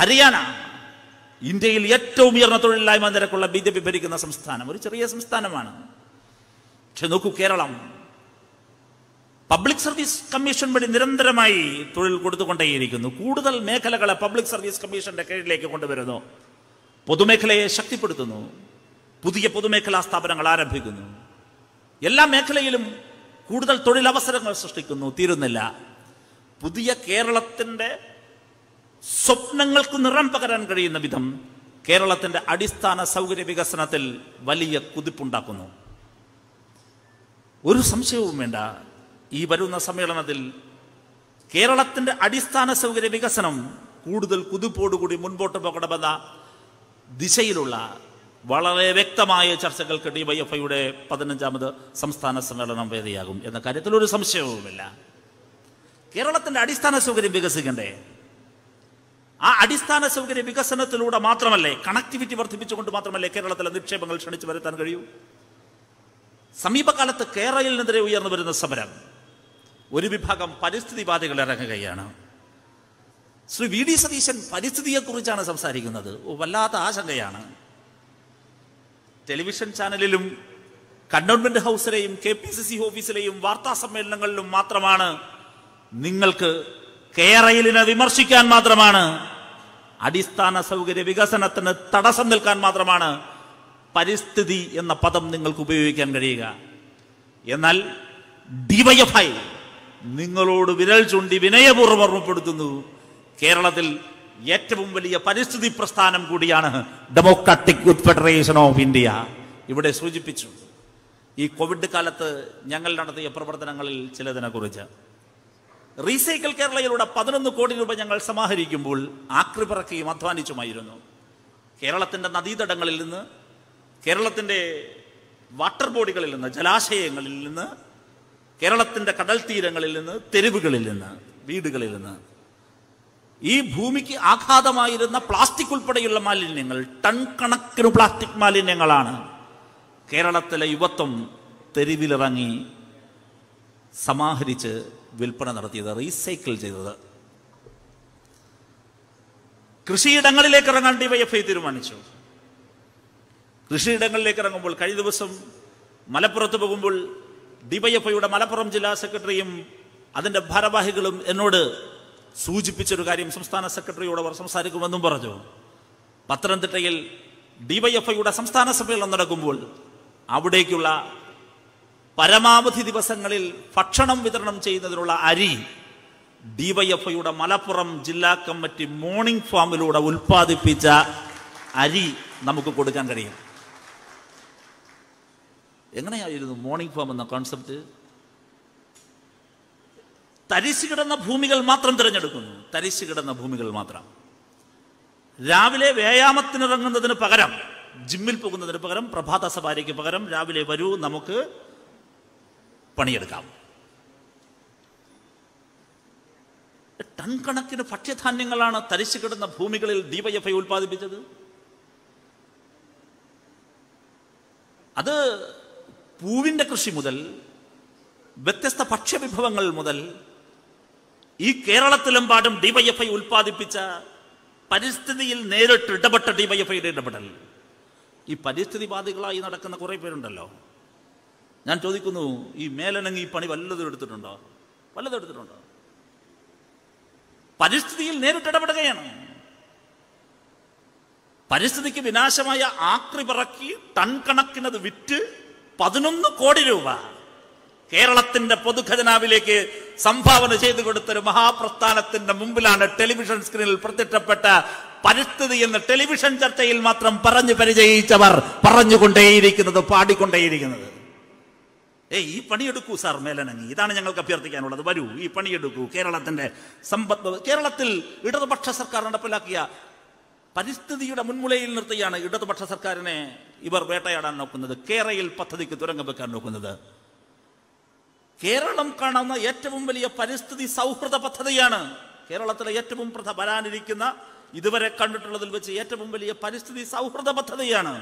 ഹരിയാന ഇന്ത്യയിൽ ഏറ്റവും ഉയർന്ന തൊഴിലില്ലായ്മ നിരക്കുള്ള ബി ജെ പി ഭരിക്കുന്ന സംസ്ഥാനം ഒരു ചെറിയ സംസ്ഥാനമാണ് പക്ഷെ നോക്കൂ കേരളം പബ്ലിക് സർവീസ് കമ്മീഷൻ വഴി നിരന്തരമായി തൊഴിൽ കൊടുത്തുകൊണ്ടേയിരിക്കുന്നു കൂടുതൽ മേഖലകളെ പബ്ലിക് സർവീസ് കമ്മീഷന്റെ കീഴിലേക്ക് കൊണ്ടുവരുന്നു പൊതുമേഖലയെ ശക്തിപ്പെടുത്തുന്നു പുതിയ പൊതുമേഖലാ സ്ഥാപനങ്ങൾ ആരംഭിക്കുന്നു എല്ലാ മേഖലയിലും കൂടുതൽ തൊഴിലവസരങ്ങൾ സൃഷ്ടിക്കുന്നു തീരുന്നില്ല പുതിയ കേരളത്തിൻ്റെ സ്വപ്നങ്ങൾക്ക് നിറം പകരാൻ കഴിയുന്ന വിധം കേരളത്തിന്റെ അടിസ്ഥാന സൗകര്യ വികസനത്തിൽ വലിയ കുതിപ്പുണ്ടാക്കുന്നു ഒരു സംശയവും വേണ്ട ഈ വരുന്ന സമ്മേളനത്തിൽ കേരളത്തിന്റെ അടിസ്ഥാന സൗകര്യ വികസനം കൂടുതൽ കുതിപ്പോടുകൂടി മുൻപോട്ട് പോകണമെന്ന ദിശയിലുള്ള വളരെ വ്യക്തമായ ചർച്ചകൾക്ക് ഡി വൈ എഫ് ഐയുടെ പതിനഞ്ചാമത് സംസ്ഥാന സമ്മേളനം വേദിയാകും എന്ന കാര്യത്തിൽ ഒരു സംശയവുമില്ല കേരളത്തിന്റെ അടിസ്ഥാന സൗകര്യം വികസിക്കണ്ടേ ആ അടിസ്ഥാന സൗകര്യ വികസനത്തിലൂടെ മാത്രമല്ലേ കണക്ടിവിറ്റി വർദ്ധിപ്പിച്ചുകൊണ്ട് മാത്രമല്ലേ കേരളത്തിലെ നിക്ഷേപങ്ങൾ ക്ഷണിച്ചു വരുത്താൻ കഴിയൂ സമീപകാലത്ത് കേരളയിലെതിരെ ഉയർന്നു വരുന്ന സമരം ഒരു വിഭാഗം പരിസ്ഥിതിവാദികൾ ഇറങ്ങുകയാണ് ശ്രീ വി ഡി സതീശൻ പരിസ്ഥിതിയെക്കുറിച്ചാണ് സംസാരിക്കുന്നത് വല്ലാത്ത ആശങ്കയാണ് ടെലിവിഷൻ ചാനലിലും കണ്ടോൺമെന്റ് ഹൗസിലെയും കെ പി സി സി ഓഫീസിലെയും വാർത്താ സമ്മേളനങ്ങളിലും മാത്രമാണ് നിങ്ങൾക്ക് കെയറയിലിനെ വിമർശിക്കാൻ മാത്രമാണ് അടിസ്ഥാന സൗകര്യ വികസനത്തിന് തടസ്സം നിൽക്കാൻ മാത്രമാണ് പരിസ്ഥിതി എന്ന പദം നിങ്ങൾക്ക് ഉപയോഗിക്കാൻ കഴിയുക എന്നാൽ ഡിവൈഎഫ്ഐ നിങ്ങളോട് വിരൽ ചൂണ്ടി വിനയപൂർവ്വം ഓർമ്മപ്പെടുത്തുന്നു കേരളത്തിൽ ഏറ്റവും വലിയ പരിസ്ഥിതി പ്രസ്ഥാനം കൂടിയാണ് democratic good federation of India ഇവിടെ സൂചിപ്പിച്ചു ഈ കോവിഡ് കാലത്ത് ഞങ്ങൾ നടത്തിയ പ്രവർത്തനങ്ങളിൽ ചിലതിനെക്കുറിച്ച് റീസൈക്കിൾ കേരളയിലൂടെ പതിനൊന്ന് കോടി രൂപ ഞങ്ങൾ സമാഹരിക്കുമ്പോൾ ആക്രിപിറക്കുകയും അധ്വാനിച്ചുമായിരുന്നു കേരളത്തിൻ്റെ നദീതടങ്ങളിൽ നിന്ന് കേരളത്തിൻ്റെ വാട്ടർ ബോഡികളിൽ നിന്ന് ജലാശയങ്ങളിൽ നിന്ന് കേരളത്തിൻ്റെ കടൽ തീരങ്ങളിൽ നിന്ന് തെരുവുകളിൽ നിന്ന് വീടുകളിൽ നിന്ന് ഈ ഭൂമിക്ക് ആഘാതമായിരുന്ന പ്ലാസ്റ്റിക് ഉൾപ്പെടെയുള്ള മാലിന്യങ്ങൾ ടൺ കണക്കിന് പ്ലാസ്റ്റിക് മാലിന്യങ്ങളാണ് കേരളത്തിലെ യുവത്വം തെരുവിലിറങ്ങി സമാഹരിച്ച് വിൽപ്പന നടത്തിയത് റീസൈക്കിൾ ചെയ്തത് കൃഷിയിടങ്ങളിലേക്ക് ഇറങ്ങാൻ ഐ തീരുമാനിച്ചു കൃഷിയിടങ്ങളിലേക്ക് ഇറങ്ങുമ്പോൾ കഴിഞ്ഞ ദിവസം മലപ്പുറത്ത് പോകുമ്പോൾ ഡിവൈഎഫ്ഐയുടെ മലപ്പുറം ജില്ലാ സെക്രട്ടറിയും അതിൻ്റെ ഭാരവാഹികളും എന്നോട് സൂചിപ്പിച്ചൊരു കാര്യം സംസ്ഥാന സെക്രട്ടറിയോട് അവർ സംസാരിക്കുമെന്നും പറഞ്ഞു പത്തനംതിട്ടയിൽ ഡിവൈഎഫ്ഐയുടെ സംസ്ഥാന സമ്മേളനം നടക്കുമ്പോൾ അവിടേക്കുള്ള പരമാവധി ദിവസങ്ങളിൽ ഭക്ഷണം വിതരണം ചെയ്യുന്നതിനുള്ള അരി ഡിവൈഎഫ്ഐയുടെ മലപ്പുറം ജില്ലാ കമ്മിറ്റി മോർണിംഗ് ഫാമിലൂടെ ഉൽപ്പാദിപ്പിച്ച അരി നമുക്ക് കൊടുക്കാൻ കഴിയും എങ്ങനെയായിരുന്നു മോർണിംഗ് ഫാം എന്ന കോൺസെപ്റ്റ് തരിശു കിടന്ന ഭൂമികൾ മാത്രം തിരഞ്ഞെടുക്കുന്നു തരിശു കിടന്ന ഭൂമികൾ മാത്രം രാവിലെ വ്യായാമത്തിനിറങ്ങുന്നതിന് പകരം ജിമ്മിൽ പോകുന്നതിന് പകരം പ്രഭാത സവാരിക്ക് പകരം രാവിലെ വരൂ നമുക്ക് പണിയെടുക്കാം ടൺ കണക്കിന് ഭക്ഷ്യധാന്യങ്ങളാണ് തരിച്ചു കിടന്ന ഭൂമികളിൽ ദീപയഫ ഉൽപ്പാദിപ്പിച്ചത് അത് പൂവിൻ്റെ കൃഷി മുതൽ വ്യത്യസ്ത ഭക്ഷ്യവിഭവങ്ങൾ മുതൽ ഈ കേരളത്തിലെമ്പാടും ഐ ഉൽപ്പാദിപ്പിച്ച പരിസ്ഥിതിയിൽ നേരിട്ട് ഇടപെട്ട ഐയുടെ ഇടപെടൽ ഈ പരിസ്ഥിതിവാദികളായി നടക്കുന്ന കുറേ പേരുണ്ടല്ലോ ഞാൻ ചോദിക്കുന്നു ഈ മേലനങ്ങി പണി വല്ലതും എടുത്തിട്ടുണ്ടോ വല്ലതും എടുത്തിട്ടുണ്ടോ പരിസ്ഥിതിയിൽ നേരിട്ട് ഇടപെടുകയാണ് പരിസ്ഥിതിക്ക് വിനാശമായ ആക്രി പിറക്കി ടൺ കണക്കിനത് വിറ്റ് പതിനൊന്ന് കോടി രൂപ കേരളത്തിന്റെ പൊതുഖജനാവിലേക്ക് സംഭാവന ചെയ്തു കൊടുത്ത മഹാപ്രസ്ഥാനത്തിന്റെ മുമ്പിലാണ് ടെലിവിഷൻ സ്ക്രീനിൽ പ്രത്യക്ഷപ്പെട്ട പരിസ്ഥിതി എന്ന ടെലിവിഷൻ ചർച്ചയിൽ മാത്രം പറഞ്ഞു പരിചയിച്ചവർ പറഞ്ഞുകൊണ്ടേയിരിക്കുന്നത് പാടിക്കൊണ്ടേയിരിക്കുന്നത് ഏ ഈ പണിയെടുക്കൂ സാർ മേലനങ്ങി ഇതാണ് ഞങ്ങൾക്ക് അഭ്യർത്ഥിക്കാനുള്ളത് വരൂ ഈ പണിയെടുക്കൂ കേരളത്തിന്റെ സമ്പദ് കേരളത്തിൽ ഇടതുപക്ഷ സർക്കാർ നടപ്പിലാക്കിയ പരിസ്ഥിതിയുടെ മുൻമുലയിൽ നിർത്തിയാണ് ഇടതുപക്ഷ സർക്കാരിനെ ഇവർ വേട്ടയാടാൻ നോക്കുന്നത് കേരയിൽ പദ്ധതിക്ക് തുരങ്കം വെക്കാൻ നോക്കുന്നത് കേരളം കാണുന്ന ഏറ്റവും വലിയ പരിസ്ഥിതി സൗഹൃദ പദ്ധതിയാണ് കേരളത്തിലെ ഏറ്റവും പ്രധ വരാനിരിക്കുന്ന ഇതുവരെ കണ്ടിട്ടുള്ളതിൽ വെച്ച് ഏറ്റവും വലിയ പരിസ്ഥിതി സൗഹൃദ പദ്ധതിയാണ്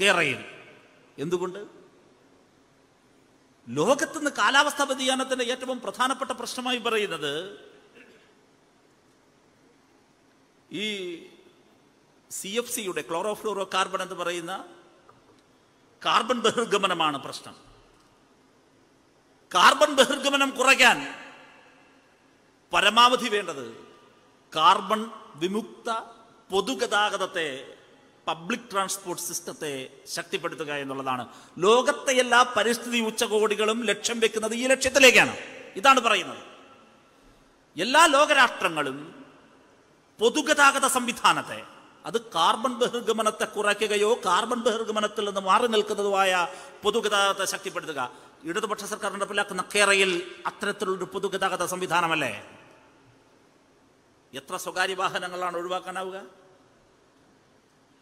കേരയിൽ എന്തുകൊണ്ട് ലോകത്തുനിന്ന് കാലാവസ്ഥാ വ്യതിയാനത്തിന്റെ ഏറ്റവും പ്രധാനപ്പെട്ട പ്രശ്നമായി പറയുന്നത് ഈ സി എഫ് സിയുടെ ക്ലോറോഫ്ലോറോ കാർബൺ എന്ന് പറയുന്ന കാർബൺ ബഹിർഗമനമാണ് പ്രശ്നം കാർബൺ ബഹിർഗമനം കുറയ്ക്കാൻ പരമാവധി വേണ്ടത് കാർബൺ വിമുക്ത പൊതുഗതാഗതത്തെ പബ്ലിക് ട്രാൻസ്പോർട്ട് സിസ്റ്റത്തെ ശക്തിപ്പെടുത്തുക എന്നുള്ളതാണ് ലോകത്തെ എല്ലാ പരിസ്ഥിതി ഉച്ചകോടികളും ലക്ഷ്യം വെക്കുന്നത് ഈ ലക്ഷ്യത്തിലേക്കാണ് ഇതാണ് പറയുന്നത് എല്ലാ ലോകരാഷ്ട്രങ്ങളും പൊതുഗതാഗത സംവിധാനത്തെ അത് കാർബൺ ബഹിർഗമനത്തെ കുറയ്ക്കുകയോ കാർബൺ ബഹിർഗമനത്തിൽ നിന്ന് മാറി നിൽക്കുന്നതുമായ പൊതുഗതാഗതത്തെ ശക്തിപ്പെടുത്തുക ഇടതുപക്ഷ സർക്കാർ നടപ്പിലാക്കുന്ന കേരയിൽ അത്തരത്തിലുള്ളൊരു പൊതുഗതാഗത സംവിധാനമല്ലേ എത്ര സ്വകാര്യ വാഹനങ്ങളാണ് ഒഴിവാക്കാനാവുക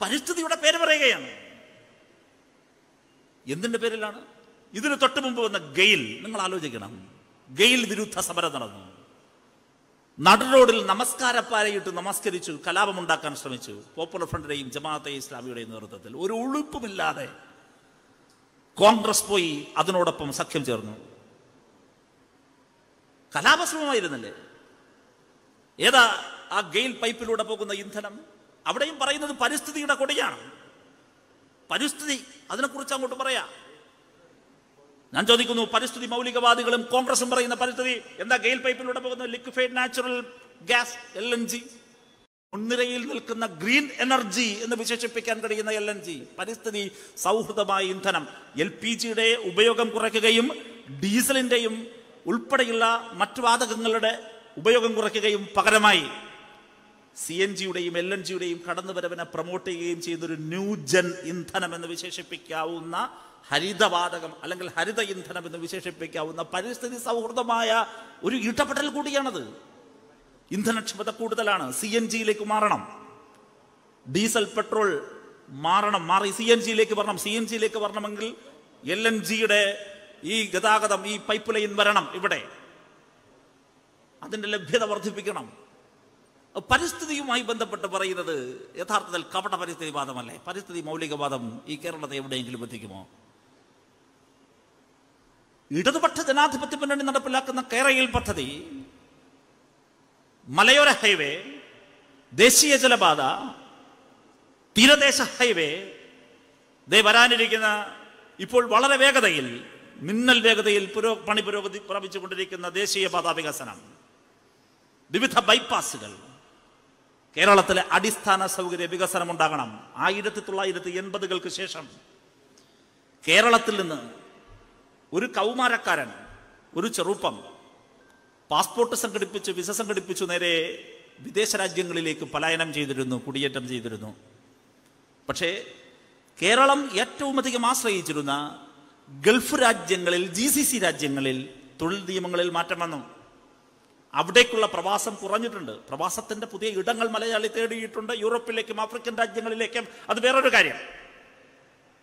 പരിസ്ഥിതിയുടെ പേര് പറയുകയാണ് എന്തിന്റെ പേരിലാണ് ഇതിന് തൊട്ട് മുമ്പ് വന്ന ഗെയിൽ നിങ്ങൾ ആലോചിക്കണം ഗെയിൽ വിരുദ്ധ സമരം നടന്നു നടുറോഡിൽ നമസ്കാരപ്പാരയിട്ട് നമസ്കരിച്ചു കലാപമുണ്ടാക്കാൻ ശ്രമിച്ചു പോപ്പുലർ ഫ്രണ്ടിന്റെയും ജമാഅത്തെ ഇസ്ലാമിയുടെയും നേതൃത്വത്തിൽ ഒരു ഉളുപ്പുമില്ലാതെ കോൺഗ്രസ് പോയി അതിനോടൊപ്പം സഖ്യം ചേർന്നു കലാപശ്രമമായിരുന്നല്ലേ ഏതാ ആ ഗെയിൽ പൈപ്പിലൂടെ പോകുന്ന ഇന്ധനം അവിടെയും പറയുന്നത് പരിസ്ഥിതിയുടെ കൊടിയാണ് പരിസ്ഥിതി അതിനെക്കുറിച്ച് അങ്ങോട്ട് പറയാ ഞാൻ ചോദിക്കുന്നു പരിസ്ഥിതി മൗലികവാദികളും കോൺഗ്രസും പറയുന്ന പരിസ്ഥിതി എന്താ ഗെയിൽ പൈപ്പിലൂടെ പോകുന്ന liquefied natural gas L N G മുൻനിരയിൽ നിൽക്കുന്ന ഗ്രീൻ എനർജി എന്ന് വിശേഷിപ്പിക്കാൻ കഴിയുന്ന എൽ എൻ ജി പരിസ്ഥിതി സൗഹൃദമായ ഇന്ധനം എൽ പി ജിയുടെ ഉപയോഗം കുറയ്ക്കുകയും ഡീസലിന്റെയും ഉൾപ്പെടെയുള്ള മറ്റു വാതകങ്ങളുടെ ഉപയോഗം കുറയ്ക്കുകയും പകരമായി സി എൻ ജിയുടെയും എൽ എൻ ജിയുടെയും കടന്നുവരവിനെ പ്രൊമോട്ട് ചെയ്യുകയും ചെയ്യുന്നൊരു ന്യൂജൻ ഇന്ധനം എന്ന് വിശേഷിപ്പിക്കാവുന്ന ഹരിതവാതകം അല്ലെങ്കിൽ ഹരിത ഇന്ധനം എന്ന് വിശേഷിപ്പിക്കാവുന്ന പരിസ്ഥിതി സൗഹൃദമായ ഒരു ഇടപെടൽ കൂടിയാണത് ഇന്ധനക്ഷമത കൂടുതലാണ് സി എൻ ജിയിലേക്ക് മാറണം ഡീസൽ പെട്രോൾ മാറണം മാറി സി എൻ ജിയിലേക്ക് വരണം സി എൻ ജിയിലേക്ക് വരണമെങ്കിൽ എൽ എൻ ജിയുടെ ഈ ഗതാഗതം ഈ പൈപ്പ് ലൈൻ വരണം ഇവിടെ അതിന്റെ ലഭ്യത വർദ്ധിപ്പിക്കണം പരിസ്ഥിതിയുമായി ബന്ധപ്പെട്ട് പറയുന്നത് യഥാർത്ഥത്തിൽ കപട പരിസ്ഥിതിവാദമല്ലേ പരിസ്ഥിതി മൗലികവാദം ഈ കേരളത്തെ എവിടെയെങ്കിലും എത്തിക്കുമോ ഇടതുപക്ഷ ജനാധിപത്യ മുന്നണി നടപ്പിലാക്കുന്ന കേരയിൽ പദ്ധതി മലയോര ഹൈവേ ദേശീയ ജലപാത തീരദേശ ഹൈവേ ദേ വരാനിരിക്കുന്ന ഇപ്പോൾ വളരെ വേഗതയിൽ മിന്നൽ വേഗതയിൽ പുരോ പണി പുരോഗതി പ്രാപിച്ചുകൊണ്ടിരിക്കുന്ന ദേശീയപാത വികസനം വിവിധ ബൈപ്പാസുകൾ കേരളത്തിലെ അടിസ്ഥാന സൗകര്യ വികസനം ഉണ്ടാകണം ആയിരത്തി തൊള്ളായിരത്തി എൺപതുകൾക്ക് ശേഷം കേരളത്തിൽ നിന്ന് ഒരു കൗമാരക്കാരൻ ഒരു ചെറുപ്പം പാസ്പോർട്ട് സംഘടിപ്പിച്ച് വിസ സംഘടിപ്പിച്ചു നേരെ വിദേശ രാജ്യങ്ങളിലേക്ക് പലായനം ചെയ്തിരുന്നു കുടിയേറ്റം ചെയ്തിരുന്നു പക്ഷേ കേരളം ഏറ്റവും അധികം ആശ്രയിച്ചിരുന്ന ഗൾഫ് രാജ്യങ്ങളിൽ ജി രാജ്യങ്ങളിൽ തൊഴിൽ നിയമങ്ങളിൽ മാറ്റം വന്നു അവിടേക്കുള്ള പ്രവാസം കുറഞ്ഞിട്ടുണ്ട് പ്രവാസത്തിന്റെ പുതിയ ഇടങ്ങൾ മലയാളി തേടിയിട്ടുണ്ട് യൂറോപ്പിലേക്കും ആഫ്രിക്കൻ രാജ്യങ്ങളിലേക്കും അത് വേറൊരു കാര്യം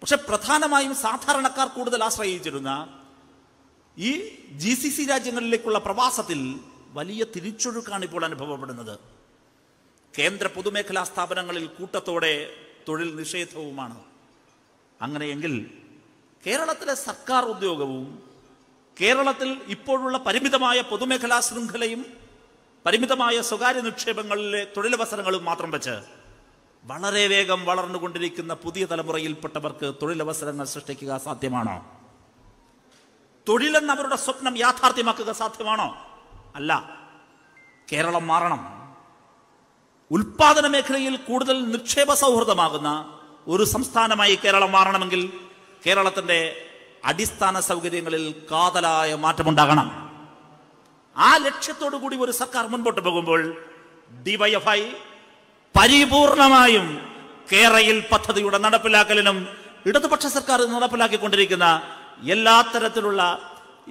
പക്ഷെ പ്രധാനമായും സാധാരണക്കാർ കൂടുതൽ ആശ്രയിച്ചിരുന്ന ഈ ജി സി സി രാജ്യങ്ങളിലേക്കുള്ള പ്രവാസത്തിൽ വലിയ തിരിച്ചൊഴുക്കാണ് ഇപ്പോൾ അനുഭവപ്പെടുന്നത് കേന്ദ്ര പൊതുമേഖലാ സ്ഥാപനങ്ങളിൽ കൂട്ടത്തോടെ തൊഴിൽ നിഷേധവുമാണ് അങ്ങനെയെങ്കിൽ കേരളത്തിലെ സർക്കാർ ഉദ്യോഗവും കേരളത്തിൽ ഇപ്പോഴുള്ള പരിമിതമായ പൊതുമേഖലാ ശൃംഖലയും പരിമിതമായ സ്വകാര്യ നിക്ഷേപങ്ങളിലെ തൊഴിലവസരങ്ങളും മാത്രം വെച്ച് വളരെ വേഗം വളർന്നുകൊണ്ടിരിക്കുന്ന പുതിയ തലമുറയിൽപ്പെട്ടവർക്ക് തൊഴിലവസരങ്ങൾ സൃഷ്ടിക്കുക സാധ്യമാണോ തൊഴിലെന്ന് അവരുടെ സ്വപ്നം യാഥാർത്ഥ്യമാക്കുക സാധ്യമാണോ അല്ല കേരളം മാറണം ഉൽപാദന മേഖലയിൽ കൂടുതൽ നിക്ഷേപ സൗഹൃദമാകുന്ന ഒരു സംസ്ഥാനമായി കേരളം മാറണമെങ്കിൽ കേരളത്തിന്റെ അടിസ്ഥാന സൗകര്യങ്ങളിൽ കാതലായ മാറ്റമുണ്ടാകണം ആ ലക്ഷ്യത്തോടു കൂടി ഒരു സർക്കാർ മുൻപോട്ട് പോകുമ്പോൾ ഡിവൈഎഫ്ഐ പരിപൂർണമായും കേരയിൽ പദ്ധതിയുടെ നടപ്പിലാക്കലിനും ഇടതുപക്ഷ സർക്കാർ നടപ്പിലാക്കിക്കൊണ്ടിരിക്കുന്ന എല്ലാ തരത്തിലുള്ള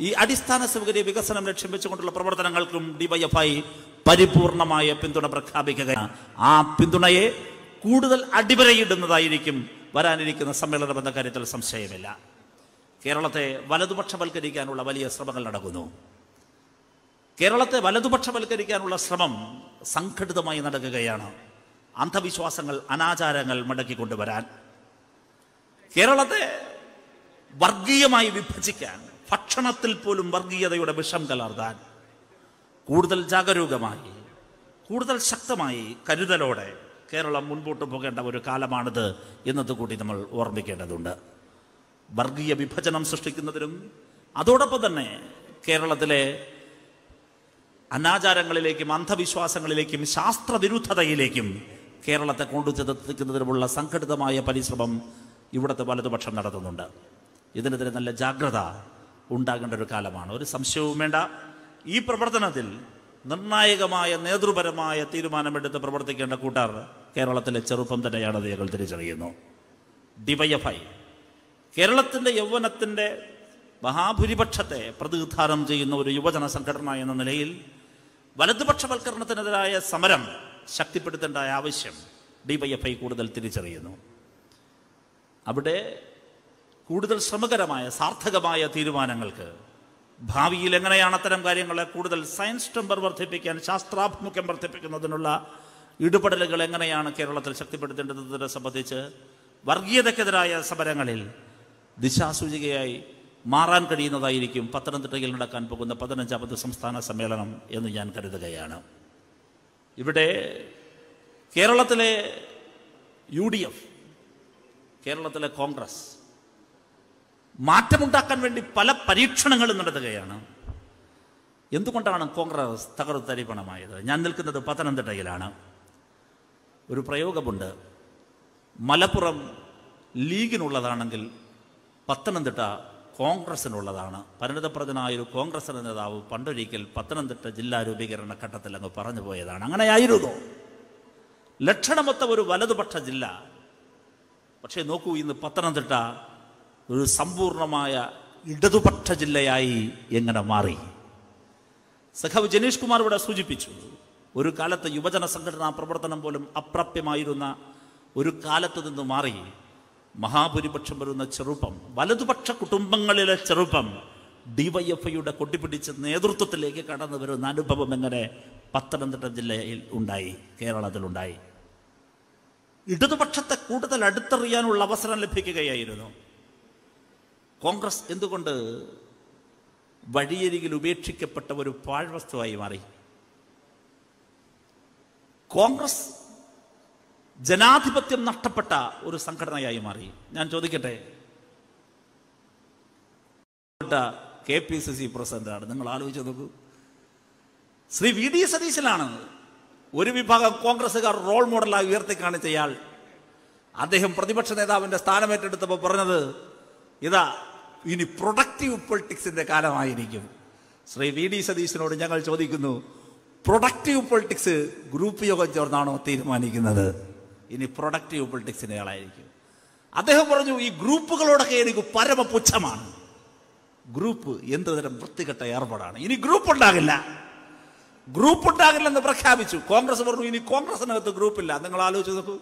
ഈ അടിസ്ഥാന സൗകര്യ വികസനം ലക്ഷ്യം വെച്ചുകൊണ്ടുള്ള പ്രവർത്തനങ്ങൾക്കും ഡിവൈഎഫ്ഐ പരിപൂർണമായ പിന്തുണ പ്രഖ്യാപിക്കുകയാണ് ആ പിന്തുണയെ കൂടുതൽ അടിവരയിടുന്നതായിരിക്കും വരാനിരിക്കുന്ന സമ്മേളനം എന്ന കാര്യത്തിൽ സംശയമില്ല കേരളത്തെ വലതുപക്ഷവൽക്കരിക്കാനുള്ള വലിയ ശ്രമങ്ങൾ നടക്കുന്നു കേരളത്തെ വലതുപക്ഷവൽക്കരിക്കാനുള്ള ശ്രമം സംഘടിതമായി നടക്കുകയാണ് അന്ധവിശ്വാസങ്ങൾ അനാചാരങ്ങൾ മടക്കിക്കൊണ്ടുവരാൻ കേരളത്തെ വർഗീയമായി വിഭജിക്കാൻ ഭക്ഷണത്തിൽ പോലും വർഗീയതയുടെ വിഷം കലർത്താൻ കൂടുതൽ ജാഗരൂകമായി കൂടുതൽ ശക്തമായി കരുതലോടെ കേരളം മുൻപോട്ട് പോകേണ്ട ഒരു കാലമാണിത് എന്നത് കൂടി നമ്മൾ ഓർമ്മിക്കേണ്ടതുണ്ട് വർഗീയ വിഭജനം സൃഷ്ടിക്കുന്നതിനും അതോടൊപ്പം തന്നെ കേരളത്തിലെ അനാചാരങ്ങളിലേക്കും അന്ധവിശ്വാസങ്ങളിലേക്കും ശാസ്ത്രവിരുദ്ധതയിലേക്കും കേരളത്തെ കൊണ്ടുചെത്തിക്കുന്നതിനുമുള്ള സംഘടിതമായ പരിശ്രമം ഇവിടുത്തെ വലതുപക്ഷം നടത്തുന്നുണ്ട് ഇതിനെതിരെ നല്ല ജാഗ്രത ഉണ്ടാകേണ്ട ഒരു കാലമാണ് ഒരു സംശയവും വേണ്ട ഈ പ്രവർത്തനത്തിൽ നിർണായകമായ നേതൃപരമായ തീരുമാനമെടുത്ത് പ്രവർത്തിക്കേണ്ട കൂട്ടർ കേരളത്തിലെ ചെറുപ്പം തന്നെയാണ് ഞങ്ങൾ തിരിച്ചറിയുന്നു ഡിവൈഎഫ്ഐ കേരളത്തിൻ്റെ യൗവനത്തിൻ്റെ മഹാഭൂരിപക്ഷത്തെ പ്രതിനിധാനം ചെയ്യുന്ന ഒരു യുവജന സംഘടന എന്ന നിലയിൽ വലതുപക്ഷവൽക്കരണത്തിനെതിരായ സമരം ശക്തിപ്പെടുത്തേണ്ട ആവശ്യം ഡിവൈഎഫ്ഐ കൂടുതൽ തിരിച്ചറിയുന്നു അവിടെ കൂടുതൽ ശ്രമകരമായ സാർത്ഥകമായ തീരുമാനങ്ങൾക്ക് ഭാവിയിൽ എങ്ങനെയാണ് അത്തരം കാര്യങ്ങളെ കൂടുതൽ സയൻസ് ടെമ്പർ വർദ്ധിപ്പിക്കാൻ ശാസ്ത്രാഭിമുഖ്യം വർദ്ധിപ്പിക്കുന്നതിനുള്ള ഇടപെടലുകൾ എങ്ങനെയാണ് കേരളത്തിൽ ശക്തിപ്പെടുത്തേണ്ടതിനെ സംബന്ധിച്ച് വർഗീയതയ്ക്കെതിരായ സമരങ്ങളിൽ ദിശാസൂചികയായി മാറാൻ കഴിയുന്നതായിരിക്കും പത്തനംതിട്ടയിൽ നടക്കാൻ പോകുന്ന പതിനഞ്ചാമത് സംസ്ഥാന സമ്മേളനം എന്ന് ഞാൻ കരുതുകയാണ് ഇവിടെ കേരളത്തിലെ യു ഡി എഫ് കേരളത്തിലെ കോൺഗ്രസ് മാറ്റമുണ്ടാക്കാൻ വേണ്ടി പല പരീക്ഷണങ്ങളും നടത്തുകയാണ് എന്തുകൊണ്ടാണ് കോൺഗ്രസ് തകർത്തരിപ്പണമായത് ഞാൻ നിൽക്കുന്നത് പത്തനംതിട്ടയിലാണ് ഒരു പ്രയോഗമുണ്ട് മലപ്പുറം ലീഗിനുള്ളതാണെങ്കിൽ പത്തനംതിട്ട കോൺഗ്രസിനുള്ളതാണ് പരിണിതപ്രദനായൊരു കോൺഗ്രസ് നേതാവ് പണ്ടൊരിക്കൽ പത്തനംതിട്ട ജില്ലാ രൂപീകരണ ഘട്ടത്തിൽ അങ്ങ് പറഞ്ഞു പോയതാണ് അങ്ങനെയായിരുന്നു ലക്ഷണമൊത്ത ഒരു വലതുപക്ഷ ജില്ല പക്ഷേ നോക്കൂ ഇന്ന് പത്തനംതിട്ട ഒരു സമ്പൂർണമായ ഇടതുപക്ഷ ജില്ലയായി എങ്ങനെ മാറി സഖാവ് ജനീഷ് കുമാർ ഇവിടെ സൂചിപ്പിച്ചു ഒരു കാലത്ത് യുവജന സംഘടനാ പ്രവർത്തനം പോലും അപ്രാപ്യമായിരുന്ന ഒരു കാലത്ത് നിന്ന് മാറി മഹാഭൂരിപക്ഷം വരുന്ന ചെറുപ്പം വലതുപക്ഷ കുടുംബങ്ങളിലെ ചെറുപ്പം ഡിവൈഎഫ്ഐയുടെ കൊട്ടിപ്പിടിച്ച നേതൃത്വത്തിലേക്ക് കടന്നു വരുന്ന അനുഭവം എങ്ങനെ പത്തനംതിട്ട ജില്ലയിൽ ഉണ്ടായി കേരളത്തിലുണ്ടായി ഇടതുപക്ഷത്തെ കൂടുതൽ അടുത്തറിയാനുള്ള അവസരം ലഭിക്കുകയായിരുന്നു കോൺഗ്രസ് എന്തുകൊണ്ട് വഴിയരികിൽ ഉപേക്ഷിക്കപ്പെട്ട ഒരു പാഴ്വസ്തുവായി മാറി കോൺഗ്രസ് ജനാധിപത്യം നഷ്ടപ്പെട്ട ഒരു സംഘടനയായി മാറി ഞാൻ ചോദിക്കട്ടെ കെ പി സി സി പ്രസിഡന്റാണ് നിങ്ങൾ ആലോചിച്ച് നോക്കൂ ശ്രീ വി ഡി സതീശനാണ് ഒരു വിഭാഗം കോൺഗ്രസ്സുകാർ റോൾ മോഡലായി ഉയർത്തി കാണിച്ചയാൾ അദ്ദേഹം പ്രതിപക്ഷ നേതാവിന്റെ സ്ഥാനമേറ്റെടുത്തപ്പോൾ പറഞ്ഞത് ഇതാ ഇനി പ്രൊഡക്റ്റീവ് പൊളിറ്റിക്സിന്റെ കാലമായിരിക്കും ശ്രീ വി ഡി സതീശനോട് ഞങ്ങൾ ചോദിക്കുന്നു പ്രൊഡക്റ്റീവ് പൊളിറ്റിക്സ് ഗ്രൂപ്പ് യോഗം ചേർന്നാണോ തീരുമാനിക്കുന്നത് ഇനി പ്രൊഡക്റ്റീവ് പൊളിറ്റിക്സിൻ്റെ ആളായിരിക്കും അദ്ദേഹം പറഞ്ഞു ഈ ഗ്രൂപ്പുകളോടൊക്കെ എനിക്ക് പരമപുച്ഛമാണ് ഗ്രൂപ്പ് എന്ത് തരം വൃത്തികെട്ട ഏർപ്പാടാണ് ഇനി ഗ്രൂപ്പ് ഉണ്ടാകില്ല ഗ്രൂപ്പ് ഉണ്ടാകില്ലെന്ന് പ്രഖ്യാപിച്ചു കോൺഗ്രസ് പറഞ്ഞു ഇനി കോൺഗ്രസിനകത്ത് ഗ്രൂപ്പില്ല നിങ്ങൾ ആലോചിച്ച് നോക്കൂ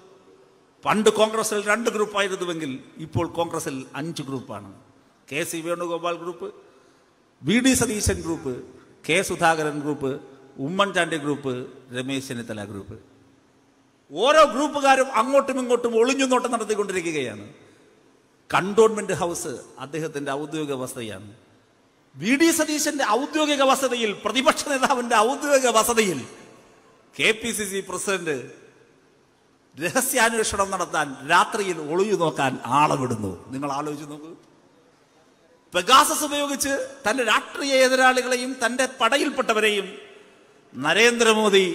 പണ്ട് കോൺഗ്രസിൽ രണ്ട് ഗ്രൂപ്പായിരുന്നുവെങ്കിൽ ഇപ്പോൾ കോൺഗ്രസിൽ അഞ്ച് ഗ്രൂപ്പാണ് K C Venugopal group V D Satheesan group K Sudhakaran group Oommen Chandy group Ramesh Chennithala group ഓരോ ഗ്രൂപ്പുകാരും അങ്ങോട്ടും ഇങ്ങോട്ടും ഒളിഞ്ഞു നോട്ടം നടത്തിക്കൊണ്ടിരിക്കുകയാണ് കണ്ടോൺമെന്റ് ഹൗസ് അദ്ദേഹത്തിന്റെ ഔദ്യോഗിക വസതിയാണ് വി ഡി സതീശന്റെ ഔദ്യോഗിക വസതിയിൽ പ്രതിപക്ഷ നേതാവിന്റെ ഔദ്യോഗിക വസതിയിൽ K P C C president രഹസ്യാന്വേഷണം നടത്താൻ രാത്രിയിൽ ഒളിഞ്ഞു നോക്കാൻ ആളെ വിടുന്നു നിങ്ങൾ ആലോചിച്ച് നോക്കൂ പെഗാസസ് ഉപയോഗിച്ച് തന്റെ രാഷ്ട്രീയ എതിരാളികളെയും തന്റെ പടയിൽപ്പെട്ടവരെയും നരേന്ദ്രമോദി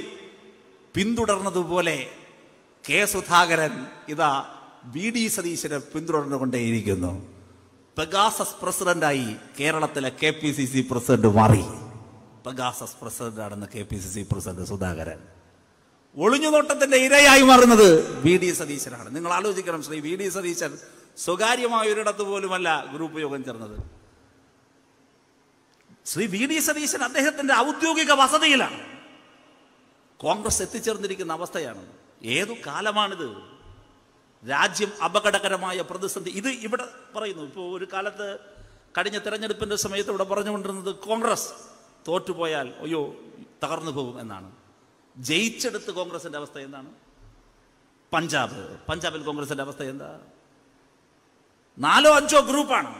പിന്തുടർന്നതുപോലെ കെ സുധാകരൻ ഇതാ ബി ഡി സതീശനെ പിന്തുടർന്നുകൊണ്ടേയിരിക്കുന്നു പെഗാസസ് പ്രസിഡന്റായി കേരളത്തിലെ K P C C president മാറി Pegasus പ്രസിഡന്റാണെന്ന് K P C C president Sudhakaran ഒളിഞ്ഞുനോട്ടത്തിന്റെ ഇരയായി മാറുന്നത് ബി ഡി സതീശനാണ് നിങ്ങൾ ആലോചിക്കണം ശ്രീ ബി ഡി സതീശൻ സ്വകാര്യമായ ഒരിടത്ത് പോലുമല്ല ഗ്രൂപ്പ് യോഗം ചേർന്നത് ശ്രീ വി ഡി സതീശൻ അദ്ദേഹത്തിന്റെ ഔദ്യോഗിക വസതിയിലാണ് കോൺഗ്രസ് എത്തിച്ചേർന്നിരിക്കുന്ന അവസ്ഥയാണ് ഏതു കാലമാണിത് രാജ്യം അപകടകരമായ പ്രതിസന്ധി ഇത് ഇവിടെ പറയുന്നു ഇപ്പോൾ ഒരു കാലത്ത് കഴിഞ്ഞ തെരഞ്ഞെടുപ്പിൻ്റെ സമയത്ത് ഇവിടെ പറഞ്ഞുകൊണ്ടിരുന്നത് കോൺഗ്രസ് തോറ്റുപോയാൽ അയ്യോ തകർന്നു പോകും എന്നാണ് ജയിച്ചെടുത്ത് കോൺഗ്രസിൻ്റെ അവസ്ഥ എന്താണ് പഞ്ചാബ് പഞ്ചാബിൽ കോൺഗ്രസിൻ്റെ അവസ്ഥ എന്താ നാലോ അഞ്ചോ ഗ്രൂപ്പാണ്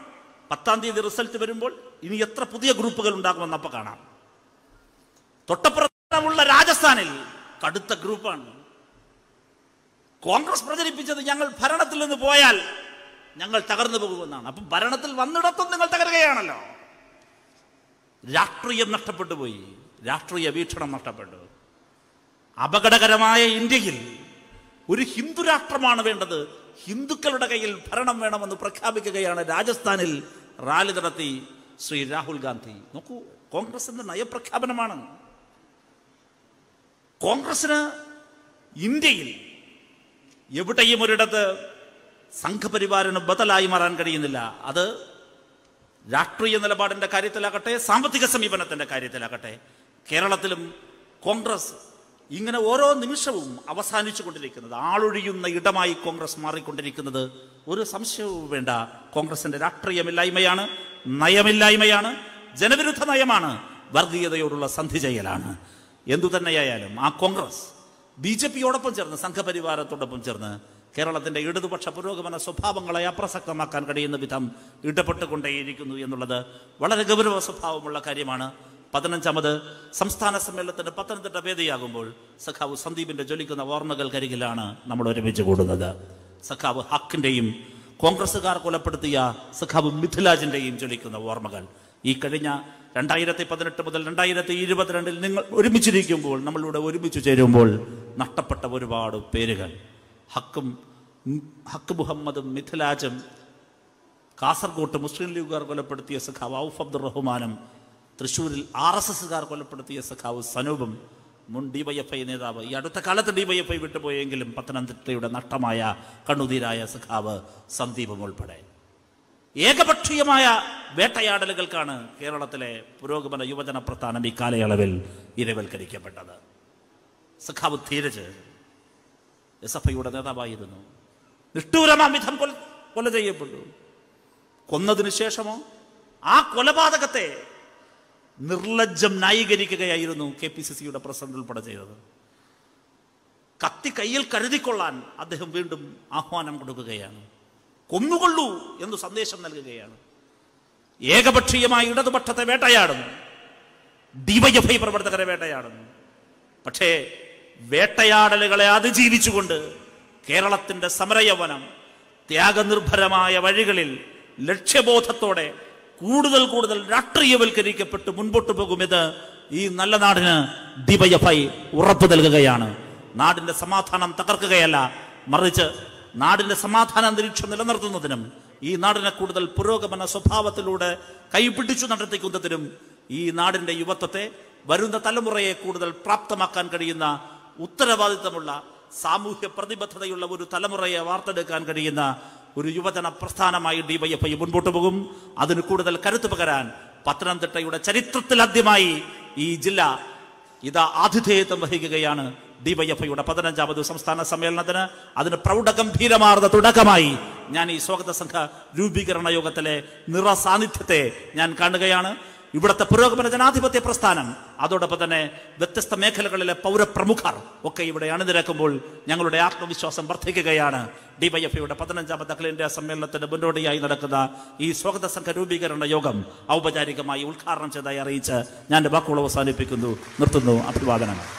പത്താം തീയതി റിസൾട്ട് വരുമ്പോൾ ഇനി എത്ര പുതിയ ഗ്രൂപ്പുകൾ ഉണ്ടാകുമെന്ന് അപ്പം കാണാം തൊട്ടപ്പുറമുള്ള രാജസ്ഥാനിൽ കടുത്ത ഗ്രൂപ്പാണ് കോൺഗ്രസ് പ്രചരിപ്പിച്ചത് ഞങ്ങൾ ഭരണത്തിൽ നിന്ന് പോയാൽ ഞങ്ങൾ തകർന്നു പോകുമെന്നാണ് അപ്പം ഭരണത്തിൽ വന്നിടത്തും നിങ്ങൾ തകരുകയാണല്ലോ രാഷ്ട്രീയം നഷ്ടപ്പെട്ടു പോയി രാഷ്ട്രീയ വീക്ഷണം നഷ്ടപ്പെട്ടു അപകടകരമായ ഇന്ത്യയിൽ ഒരു ഹിന്ദു രാഷ്ട്രമാണ് വേണ്ടത് ഹിന്ദുക്കളുടെ കയ്യിൽ ഭരണം വേണമെന്ന് പ്രഖ്യാപിക്കുകയാണ് രാജസ്ഥാനിൽ റാലി നടത്തി ശ്രീ രാഹുൽ ഗാന്ധി നോക്കൂ കോൺഗ്രസിന്റെ നയപ്രഖ്യാപനമാണ് കോൺഗ്രസിന് ഇന്ത്യയിൽ എവിടെയും ഒരിടത്ത് സംഘപരിവാരന് ബദലായി മാറാൻ കഴിയുന്നില്ല അത് രാഷ്ട്രീയ നിലപാടിന്റെ കാര്യത്തിലാകട്ടെ സാമ്പത്തിക സമീപനത്തിന്റെ കാര്യത്തിലാകട്ടെ കേരളത്തിലും കോൺഗ്രസ് ഇങ്ങനെ ഓരോ നിമിഷവും അവസാനിച്ചു കൊണ്ടിരിക്കുന്നത് ആളൊഴിയുന്ന ഇടമായി കോൺഗ്രസ് മാറിക്കൊണ്ടിരിക്കുന്നത് ഒരു സംശയവും വേണ്ട കോൺഗ്രസിന്റെ രാഷ്ട്രീയമില്ലായ്മയാണ് നയമില്ലായ്മയാണ് ജനവിരുദ്ധ നയമാണ് വർഗീയതയോടുള്ള സന്ധിചെയ്യലാണ് എന്തു തന്നെയായാലും ആ കോൺഗ്രസ് ബി ജെ പിയോടൊപ്പം ചേർന്ന് സംഘപരിവാരത്തോടൊപ്പം ചേർന്ന് കേരളത്തിൻ്റെ ഇടതുപക്ഷ പുരോഗമന സ്വഭാവങ്ങളെ അപ്രസക്തമാക്കാൻ കഴിയുന്ന വിധം ഇടപെട്ടുകൊണ്ടേയിരിക്കുന്നു എന്നുള്ളത് വളരെ ഗൗരവ സ്വഭാവമുള്ള കാര്യമാണ് പതിനഞ്ചാമത് സംസ്ഥാന സമ്മേളനത്തിൻ്റെ പത്തനംതിട്ട വേദിയാകുമ്പോൾ സഖാവ് സന്ദീപിൻ്റെ ജ്വലിക്കുന്ന ഓർമ്മകൾക്കരികിലാണ് നമ്മൾ ഒരുമിച്ച് കൂടുന്നത് സഖാവ് ഹക്കിൻ്റെയും കോൺഗ്രസ്സുകാർ കൊലപ്പെടുത്തിയ സഖാവ് മിഥുലാജിൻ്റെയും ജ്വലിക്കുന്ന ഓർമ്മകൾ ഈ കഴിഞ്ഞ രണ്ടായിരത്തി പതിനെട്ട് മുതൽ രണ്ടായിരത്തി ഇരുപത്തിരണ്ടിൽ നിങ്ങൾ ഒരുമിച്ചിരിക്കുമ്പോൾ നമ്മളിവിടെ ഒരുമിച്ച് ചേരുമ്പോൾ നഷ്ടപ്പെട്ട ഒരുപാട് പേരുകൾ ഹക്കും ഹക്ക് മുഹമ്മദും മിഥിലാജും കാസർകോട്ട് മുസ്ലിം ലീഗുകാർ കൊലപ്പെടുത്തിയ സഖാവ് ഔഫ് അബ്ദുർ റഹ്മാനും തൃശ്ശൂരിൽ ആർ എസ് എസുകാർ കൊലപ്പെടുത്തിയ സഖാവ് സനൂപും മുൻ ഡി വൈ എഫ് ഐ നേതാവ് ഈ അടുത്ത കാലത്ത് ഡി വൈ എഫ് ഐ വിട്ടുപോയെങ്കിലും പത്തനംതിട്ടയുടെ നഷ്ടമായ കണ്ണുതീരായ സഖാവ് സന്ദീപം ഉൾപ്പെടെ ഏകപക്ഷീയമായ വേട്ടയാടലുകൾക്കാണ് കേരളത്തിലെ പുരോഗമന യുവജന പ്രസ്ഥാനം ഈ കാലയളവിൽ ഇരവൽക്കരിക്കപ്പെട്ടത് സഖാവ് ധീരജ് എസ് എഫ് ഐയുടെ നേതാവായിരുന്നു നിഷ്ഠൂരമാം വിധം കൊല കൊല ചെയ്യപ്പെട്ടു കൊന്നതിനു ശേഷമോ ആ കൊലപാതകത്തെ നിർലജ്ജം ന്യായീകരിക്കുകയായിരുന്നു കെ പി സി സിയുടെ പ്രസിഡന്റ് ഉൾപ്പെടെ ചെയ്തത് കത്തി കയ്യിൽ കരുതിക്കൊള്ളാൻ അദ്ദേഹം വീണ്ടും ആഹ്വാനം കൊടുക്കുകയാണ് കൊന്നുകൊള്ളൂ എന്ന് സന്ദേശം നൽകുകയാണ് ഏകപക്ഷീയമായ ഇടതുപക്ഷത്തെ വേട്ടയാടുന്നു ഡിവൈഎഫ്ഐ പ്രവർത്തകരെ വേട്ടയാടുന്നു പക്ഷേ വേട്ടയാടലുകളെ അതിജീവിച്ചുകൊണ്ട് കേരളത്തിൻ്റെ സമരയവനം ത്യാഗനിർഭരമായ വഴികളിൽ ലക്ഷ്യബോധത്തോടെ കൂടുതൽ കൂടുതൽ രാഷ്ട്രീയവൽക്കരിക്കപ്പെട്ട് മുൻപോട്ട് പോകുമെന്ന് ഈ നല്ല നാടിന് ഡിവൈഎഫ്ഐ ഉറപ്പ് നൽകുകയാണ് നാടിന്റെ സമാധാനം തകർക്കുകയല്ല മറിച്ച് നാടിന്റെ സമാധാന അന്തരീക്ഷം നിലനിർത്തുന്നതിനും ഈ നാടിനെ കൂടുതൽ പുരോഗമന സ്വഭാവത്തിലൂടെ കൈപിടിച്ചു നടത്തിക്കുന്നതിനും ഈ നാടിന്റെ യുവത്വത്തെ വരുന്ന തലമുറയെ കൂടുതൽ പ്രാപ്തമാക്കാൻ കഴിയുന്ന ഉത്തരവാദിത്തമുള്ള സാമൂഹ്യ പ്രതിബദ്ധതയുള്ള ഒരു തലമുറയെ വാർത്തെടുക്കാൻ കഴിയുന്ന ഒരു യുവജന പ്രസ്ഥാനമായി ഐ മുൻപോട്ട് പോകും അതിന് കൂടുതൽ കരുത്ത് പകരാൻ പത്തനംതിട്ടയുടെ ചരിത്രത്തിലാദ്യമായി ഈ ജില്ല ഇതാ ആതിഥേയത്വം വഹിക്കുകയാണ് ഐയുടെ പതിനഞ്ചാമത് സംസ്ഥാന സമ്മേളനത്തിന് അതിന് പ്രൗഢഗംഭീരമാർന്ന തുടക്കമായി ഞാൻ ഈ സ്വാഗത സംഘ രൂപീകരണ യോഗത്തിലെ നിറസാന്നിധ്യത്തെ ഞാൻ കാണുകയാണ് ഇവിടുത്തെ പുരോഗമന ജനാധിപത്യ പ്രസ്ഥാനം അതോടൊപ്പം തന്നെ വ്യത്യസ്ത മേഖലകളിലെ പൗരപ്രമുഖർ ഒക്കെ ഇവിടെ അണിനിരക്കുമ്പോൾ ഞങ്ങളുടെ ആത്മവിശ്വാസം വർദ്ധിക്കുകയാണ് ഡിവൈഎഫ്ഐയുടെ പതിനഞ്ചാമത് അഖിലേന്ത്യാ സമ്മേളനത്തിന്റെ മുന്നോടിയായി നടക്കുന്ന ഈ സ്വാഗത സംഘ രൂപീകരണ യോഗം ഔപചാരികമായി ഉദ്ഘാടനം ചെയ്തതായി അറിയിച്ച് ഞാൻ വാക്കുകൾ അവസാനിപ്പിക്കുന്നു നിർത്തുന്നു അഭിവാദനങ്ങൾ